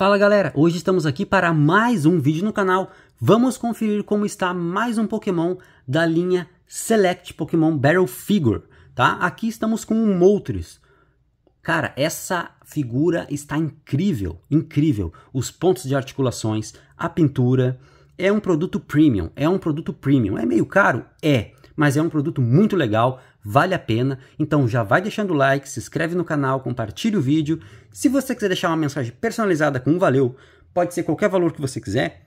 Fala galera, hoje estamos aqui para mais um vídeo no canal. Vamos conferir como está mais um Pokémon da linha Select Pokémon Battle Figure, tá? Aqui estamos com um Moltres. Cara, essa figura está incrível, incrível. Os pontos de articulações, a pintura, é um produto premium, é um produto premium. É meio caro? É, mas é um produto muito legal vale a pena. Então já vai deixando o like, se inscreve no canal, compartilha o vídeo. Se você quiser deixar uma mensagem personalizada com um valeu, pode ser qualquer valor que você quiser,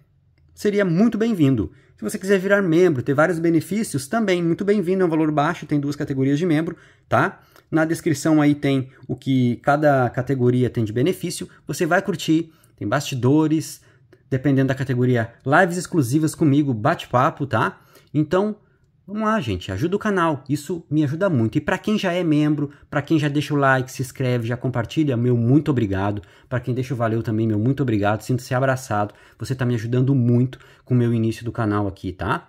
seria muito bem-vindo. Se você quiser virar membro, ter vários benefícios, também muito bem-vindo, é um valor baixo, tem duas categorias de membro, tá? Na descrição aí tem o que cada categoria tem de benefício, você vai curtir, tem bastidores, dependendo da categoria, lives exclusivas comigo, bate-papo, tá? Então, Vamos lá, gente, ajuda o canal, isso me ajuda muito. E para quem já é membro, para quem já deixa o like, se inscreve, já compartilha, meu muito obrigado. Para quem deixa o valeu também, meu muito obrigado. Sinto-se abraçado. Você tá me ajudando muito com o meu início do canal aqui, tá?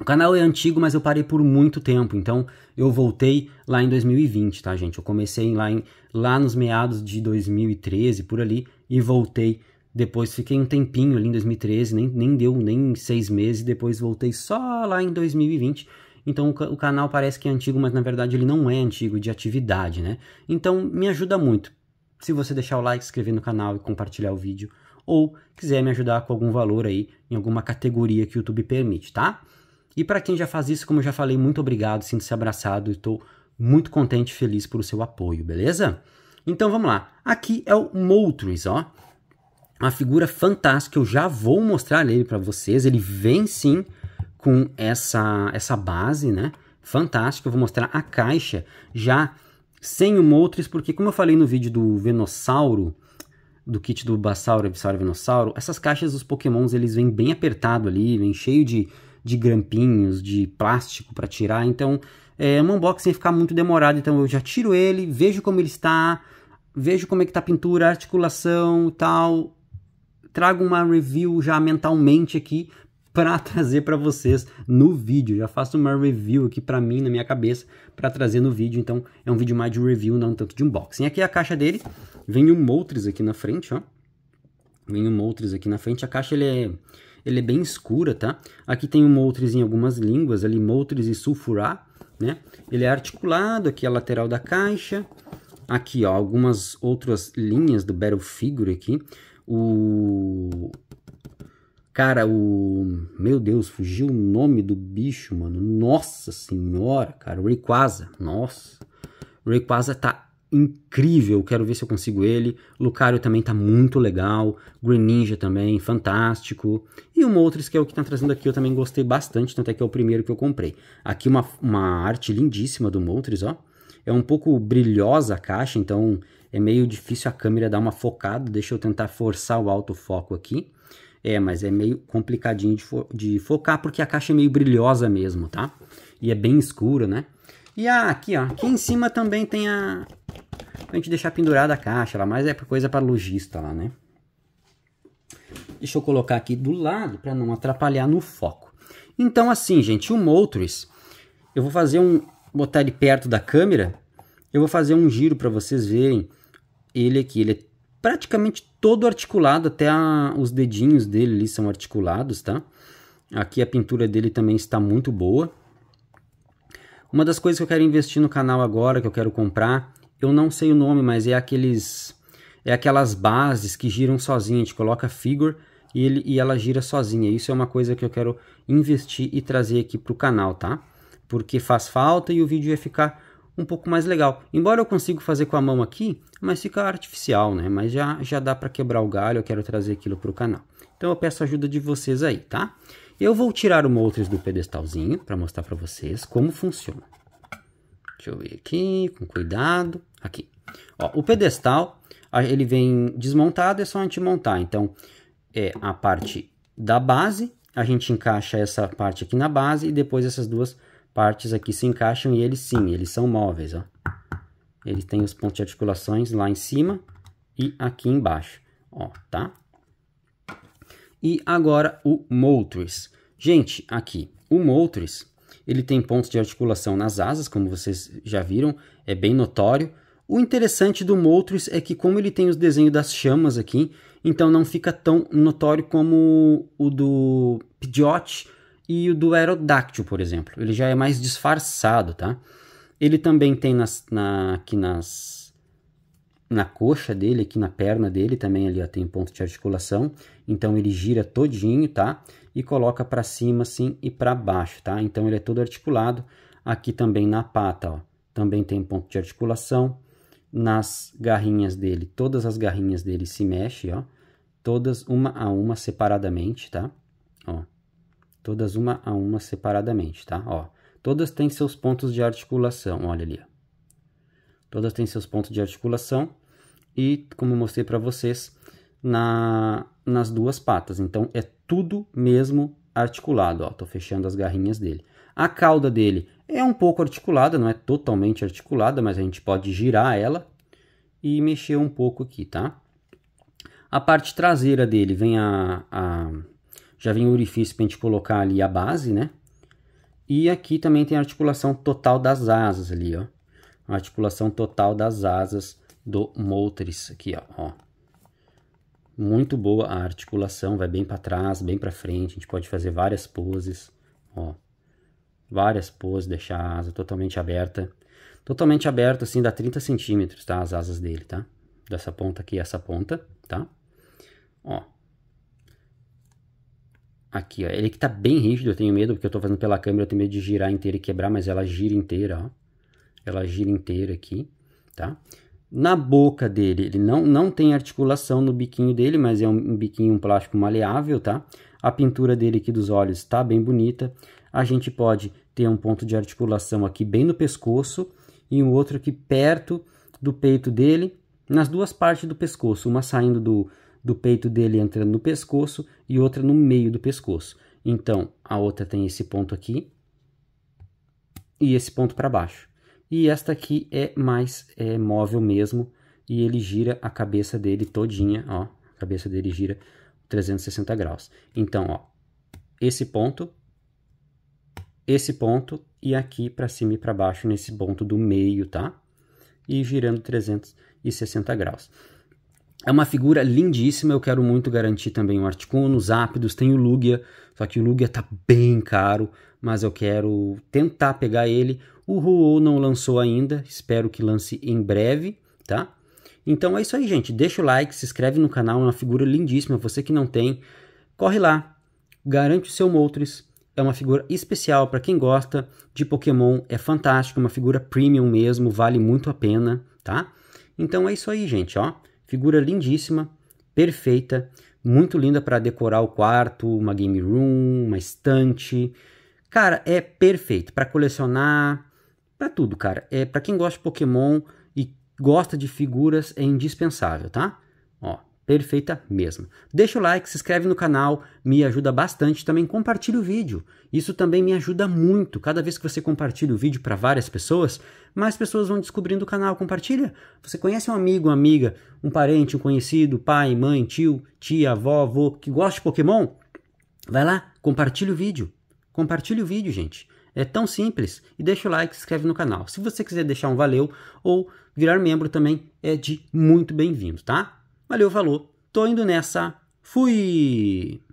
O canal é antigo, mas eu parei por muito tempo, então eu voltei lá em 2020, tá, gente? Eu comecei lá, em, lá nos meados de 2013, por ali, e voltei depois fiquei um tempinho ali em 2013, nem, nem deu nem seis meses, depois voltei só lá em 2020. Então o, o canal parece que é antigo, mas na verdade ele não é antigo de atividade, né? Então me ajuda muito. Se você deixar o like, se inscrever no canal e compartilhar o vídeo, ou quiser me ajudar com algum valor aí em alguma categoria que o YouTube permite, tá? E para quem já faz isso, como eu já falei, muito obrigado, sinto-se abraçado, e estou muito contente e feliz pelo seu apoio, beleza? Então vamos lá. Aqui é o Motris, ó uma figura fantástica. Eu já vou mostrar ele para vocês. Ele vem sim com essa, essa base, né? Fantástica. Eu vou mostrar a caixa já sem o Moltres, porque como eu falei no vídeo do Venossauro, do kit do Bassauro, Abissauro e Venossauro, essas caixas dos pokémons, eles vêm bem apertado ali, vêm cheio de, de grampinhos, de plástico para tirar, então é um unboxing ficar muito demorado, então eu já tiro ele, vejo como ele está, vejo como é que tá a pintura, articulação e tal, trago uma review já mentalmente aqui para trazer para vocês no vídeo. Já faço uma review aqui para mim na minha cabeça para trazer no vídeo. Então é um vídeo mais de review, não tanto de unboxing. Aqui é a caixa dele. Vem o um Moltres aqui na frente, ó. Vem o um Moltres aqui na frente. A caixa ele é ele é bem escura, tá? Aqui tem o um Moltres em algumas línguas, ali Moltres e Sulfurá, né? Ele é articulado aqui é a lateral da caixa. Aqui, ó, algumas outras linhas do Battle Figure aqui. O... Cara, o... Meu Deus, fugiu o nome do bicho, mano. Nossa senhora, cara. O Rayquaza, nossa. O Rayquaza tá incrível, quero ver se eu consigo ele. Lucario também tá muito legal, Green Ninja também, fantástico. E uma outra que é o que tá trazendo aqui, eu também gostei bastante, tanto é que é o primeiro que eu comprei. Aqui uma, uma arte lindíssima do Moltres, ó. É um pouco brilhosa a caixa, então é meio difícil a câmera dar uma focada. Deixa eu tentar forçar o autofoco aqui. É, mas é meio complicadinho de, fo de focar porque a caixa é meio brilhosa mesmo, tá? E é bem escura, né? E ah, aqui, ó, aqui em cima também tem a... a gente deixar pendurada a caixa mas é coisa para lojista lá, né? Deixa eu colocar aqui do lado para não atrapalhar no foco. Então assim, gente, o Motors, eu vou fazer um botar ele perto da câmera, eu vou fazer um giro para vocês verem ele aqui. Ele é praticamente todo articulado, até a, os dedinhos dele ali são articulados, tá? Aqui a pintura dele também está muito boa. Uma das coisas que eu quero investir no canal agora, que eu quero comprar, eu não sei o nome, mas é aqueles é aquelas bases que giram sozinha, a gente coloca figure e, ele, e ela gira sozinha. Isso é uma coisa que eu quero investir e trazer aqui para o canal, tá? porque faz falta e o vídeo ia ficar um pouco mais legal. Embora eu consiga fazer com a mão aqui, mas fica artificial, né? Mas já, já dá para quebrar o galho, eu quero trazer aquilo para o canal. Então eu peço a ajuda de vocês aí, tá? Eu vou tirar o Moltres do pedestalzinho para mostrar para vocês como funciona. Deixa eu ver aqui, com cuidado. Aqui. Ó, o pedestal, ele vem desmontado, é só a gente montar. Então, é a parte da base, a gente encaixa essa parte aqui na base e depois essas duas partes aqui se encaixam e eles sim, eles são móveis, ó. Ele tem os pontos de articulações lá em cima e aqui embaixo, ó, tá? E agora o Moltres. Gente, aqui, o Moltres, ele tem pontos de articulação nas asas, como vocês já viram, é bem notório. O interessante do Moltres é que como ele tem os desenhos das chamas aqui, então não fica tão notório como o do Pidgeot, e o do aerodáctil, por exemplo. Ele já é mais disfarçado, tá? Ele também tem nas, na, aqui nas, na coxa dele, aqui na perna dele, também ali ó, tem um ponto de articulação. Então ele gira todinho, tá? E coloca para cima assim e para baixo, tá? Então ele é todo articulado. Aqui também na pata, ó, também tem um ponto de articulação. Nas garrinhas dele, todas as garrinhas dele se mexem, ó. Todas uma a uma separadamente, tá? Ó, Todas uma a uma separadamente, tá? Ó, todas têm seus pontos de articulação, olha ali. Todas têm seus pontos de articulação e, como mostrei para vocês, na, nas duas patas. Então, é tudo mesmo articulado, ó. Tô fechando as garrinhas dele. A cauda dele é um pouco articulada, não é totalmente articulada, mas a gente pode girar ela e mexer um pouco aqui, tá? A parte traseira dele vem a, a já vem o orifício para a gente colocar ali a base, né? E aqui também tem a articulação total das asas ali, ó. A articulação total das asas do Moltres aqui, ó. Muito boa a articulação, vai bem para trás, bem para frente, a gente pode fazer várias poses, ó. Várias poses, deixar a asa totalmente aberta. Totalmente aberta, assim, dá 30 centímetros, tá? As asas dele, tá? Dessa ponta aqui, essa ponta, tá? Ó, Aqui, ó. Ele que tá bem rígido, eu tenho medo, porque eu tô fazendo pela câmera, eu tenho medo de girar inteira e quebrar, mas ela gira inteira, ó. Ela gira inteira aqui, tá? Na boca dele, ele não, não tem articulação no biquinho dele, mas é um, um biquinho, um plástico maleável, tá? A pintura dele aqui dos olhos tá bem bonita. A gente pode ter um ponto de articulação aqui bem no pescoço e um outro aqui perto do peito dele, nas duas partes do pescoço, uma saindo do, do peito dele entrando no pescoço e outra no meio do pescoço. Então, a outra tem esse ponto aqui e esse ponto para baixo. E esta aqui é mais é, móvel mesmo e ele gira a cabeça dele todinha, ó. A cabeça dele gira 360 graus. Então, ó, esse ponto, esse ponto e aqui para cima e para baixo nesse ponto do meio, tá? E girando 360 graus. É uma figura lindíssima, eu quero muito garantir também o Articuno, os Ápidos, tem o Lugia, só que o Lugia tá bem caro, mas eu quero tentar pegar ele. O Ruou não lançou ainda, espero que lance em breve, tá? Então é isso aí, gente. Deixa o like, se inscreve no canal, é uma figura lindíssima. Você que não tem, corre lá, garante o seu Moltres. É uma figura especial para quem gosta de Pokémon, é fantástico, uma figura premium mesmo, vale muito a pena, tá? Então é isso aí, gente, ó. Figura lindíssima, perfeita, muito linda para decorar o quarto, uma game room, uma estante. Cara, é perfeito para colecionar, para tudo, cara. É para quem gosta de Pokémon e gosta de figuras é indispensável, tá? Ó, perfeita mesmo. Deixa o like, se inscreve no canal, me ajuda bastante. Também compartilha o vídeo. Isso também me ajuda muito. Cada vez que você compartilha o vídeo para várias pessoas, mais pessoas vão descobrindo o canal. Compartilha. Você conhece um amigo, uma amiga, um parente, um conhecido, pai, mãe, tio, tia, avó, avô, que gosta de Pokémon? Vai lá, compartilha o vídeo. Compartilha o vídeo, gente. É tão simples. E deixa o like, se inscreve no canal. Se você quiser deixar um valeu ou virar membro também, é de muito bem-vindo, tá? Valeu, falou. Tô indo nessa. Fui!